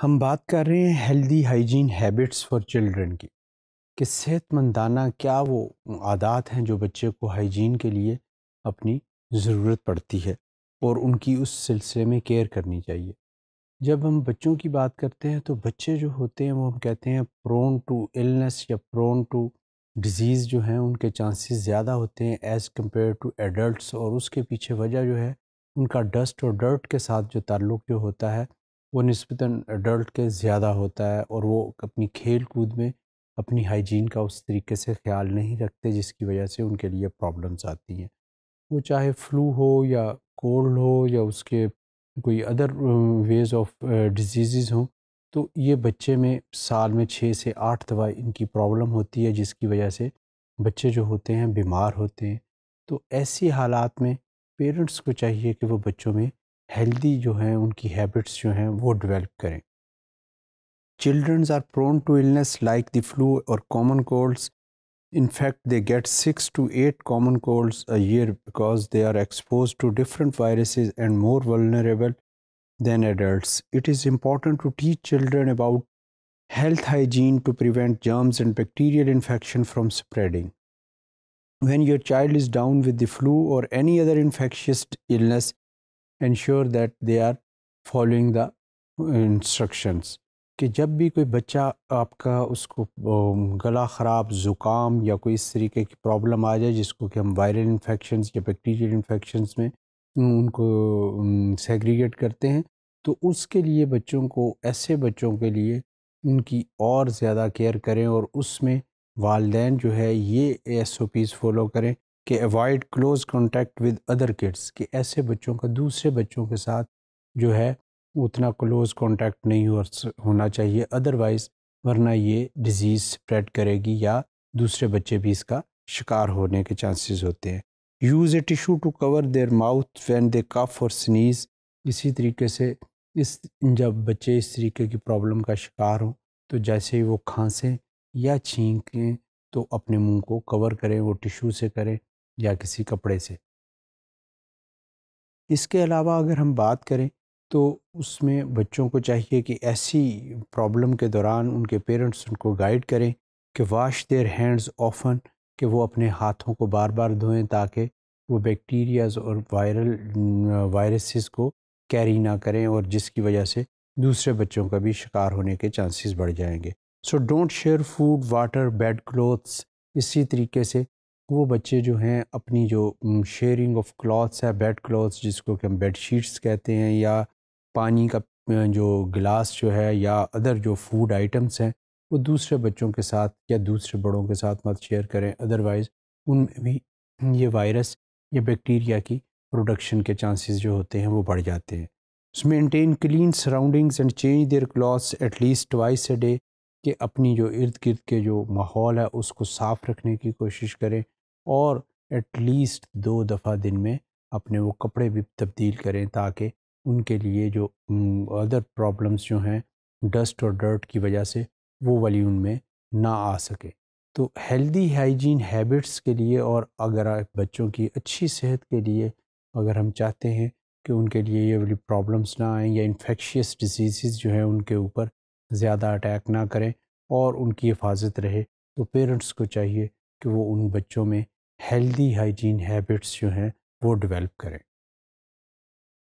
हम बात कर रहे हैं healthy hygiene habits for children की कि सेहतमंदाना क्या वो आदात हैं जो बच्चे को हाइजीन के लिए अपनी ज़रूरत पड़ती है और उनकी उस सिलसिले में केयर करनी चाहिए जब हम बच्चों की बात करते हैं तो बच्चे जो होते हैं वो हम कहते हैं प्रोन टू इलनेस या प्रोन टू डिज़ीज़ जो हैं उनके चांसेस ज़्यादा होते हैं एज़ कम्पेयर टू एडल्ट्स और उसके पीछे वजह जो है उनका डस्ट और डर्ट के साथ जो ताल्लुक़ जो होता है वो नस्बता एडल्ट के ज़्यादा होता है और वो अपनी खेल कूद में अपनी हाइजीन का उस तरीके से ख्याल नहीं रखते जिसकी वजह से उनके लिए प्रॉब्लम्स आती हैं वो चाहे फ्लू हो या कोल्ड हो या उसके कोई अदर वेज ऑफ डिजीज़ हों तो ये बच्चे में साल में छः से आठ दवा इनकी प्रॉब्लम होती है जिसकी वजह से बच्चे जो होते हैं बीमार होते हैं तो ऐसी हालात में पेरेंट्स को चाहिए कि वो बच्चों में हेल्दी जो हैं उनकी हैबिट्स जो हैं वो डेवलप करें childrens are prone to illness like the flu और common colds in fact they get six to eight common colds a year because they are expose to different viruses and more vulnerable than adult it is important to teach children about health hygiene to prevent germs and bacterial infection from spreading when your child is down with the flu और any other infectious illness ensure that they are following the instructions कि जब भी कोई बच्चा आपका उसको गला ख़राब ज़ुकाम या कोई इस तरीके की प्रॉब्लम आ जाए जिसको कि हम वायरल इन्फेक्शन या बैक्टीरियल इन्फेक्शन में उनको सेग्रीगेट करते हैं तो उसके लिए बच्चों को ऐसे बच्चों के लिए उनकी और ज़्यादा केयर करें और उसमें वालदे जो है ये एस ओ पीज़ फॉलो करें कि avoid close contact with other kids कि ऐसे बच्चों का दूसरे बच्चों के साथ जो है उतना क्लोज कॉन्टैक्ट नहीं हो, होना चाहिए अदरवाइज़ वरना ये डिज़ीज़ स्प्रेड करेगी या दूसरे बच्चे भी इसका शिकार होने के चांसेस होते हैं use a tissue to cover their mouth when they cough और स्नीज़ इसी तरीके से इस जब बच्चे इस तरीके की प्रॉब्लम का शिकार हों तो जैसे ही वो खांसें या छींकें तो अपने मुंह को कवर करें वो टिशू से करें या किसी कपड़े से इसके अलावा अगर हम बात करें तो उसमें बच्चों को चाहिए कि ऐसी प्रॉब्लम के दौरान उनके पेरेंट्स उनको गाइड करें कि वाश देयर हैंड्स ऑफन कि वो अपने हाथों को बार बार धोएं ताकि वो बैक्टीरियाज और वायरल वायरसेस को कैरी ना करें और जिसकी वजह से दूसरे बच्चों का भी शिकार होने के चांसेस बढ़ जाएंगे so don't share food water bed clothes इसी तरीके से वो बच्चे जो हैं अपनी जो शेयरिंग ऑफ क्लॉथ्स है बेड क्लॉथ्स जिसको कि हम बेड शीट्स कहते हैं या पानी का जो गिलास जो है या अदर जो फूड आइटम्स हैं वो दूसरे बच्चों के साथ या दूसरे बड़ों के साथ मत शेयर करें अदरवाइज़ उनमें भी ये वायरस या बैक्टीरिया की प्रोडक्शन के चांसेस जो होते हैं वो बढ़ जाते हैं maintain clean surroundings and change their clothes at least twice a day कि अपनी जो इर्द गिर्द के जो माहौल है उसको साफ़ रखने की कोशिश करें और एटलीस्ट दो दफ़ा दिन में अपने वो कपड़े भी तब्दील करें ताकि उनके लिए जो अदर प्रॉब्लम्स जो हैं डस्ट और डर्ट की वजह से वो वाली उनमें ना आ सके तो हेल्दी हाइजीन हैबिट्स के लिए और अगर बच्चों की अच्छी सेहत के लिए अगर हम चाहते हैं कि उनके लिए ये वाली प्रॉब्लम्स ना आएँ या इन्फेक्शियस डिजीज़ जो हैं उनके ऊपर ज़्यादा अटैक ना करें और उनकी हिफाजत रहे तो पेरेंट्स को चाहिए कि वो उन बच्चों में हेल्दी हाइजीन हैबिट्स जो हैं वो डेवलप करें